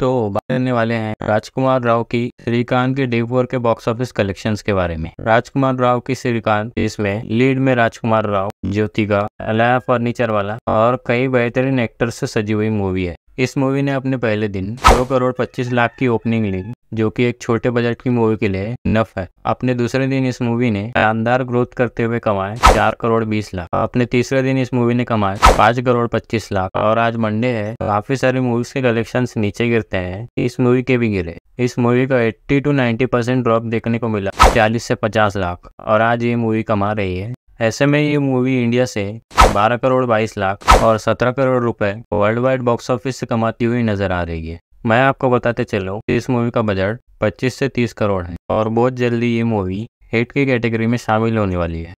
तो बात करने वाले हैं राजकुमार राव की श्रीकांत के फोर के बॉक्स ऑफिस कलेक्शंस के बारे में राजकुमार राव की श्रीकांत इसमें लीड में राजकुमार राव ज्योतिका अलाया फर्नीचर वाला और कई बेहतरीन एक्टर्स से सजी हुई मूवी है इस मूवी ने अपने पहले दिन दो करोड़ पच्चीस लाख की ओपनिंग ली जो कि एक छोटे बजट की मूवी के लिए नफ है अपने दूसरे दिन इस मूवी ने शानदार ग्रोथ करते हुए कमाए चार करोड़ बीस लाख अपने तीसरे दिन इस मूवी ने कमाए पाँच करोड़ पच्चीस लाख और आज मंडे है काफी सारी मूवीज के कलेक्शन नीचे गिरते हैं इस मूवी के भी गिरे इस मूवी का eighty two ninety percent drop देखने को मिला चालीस से पचास लाख और आज ये मूवी कमा रही है ऐसे में ये मूवी इंडिया से बारह करोड़ बाईस लाख और सत्रह करोड़ रुपए वर्ल्ड वाइड बॉक्स ऑफिस से कमाती हुई नजर आ रही है मैं आपको बताते चलूँ इस मूवी का बजट 25 से 30 करोड़ है और बहुत जल्दी ये मूवी हिट की कैटेगरी में शामिल होने वाली है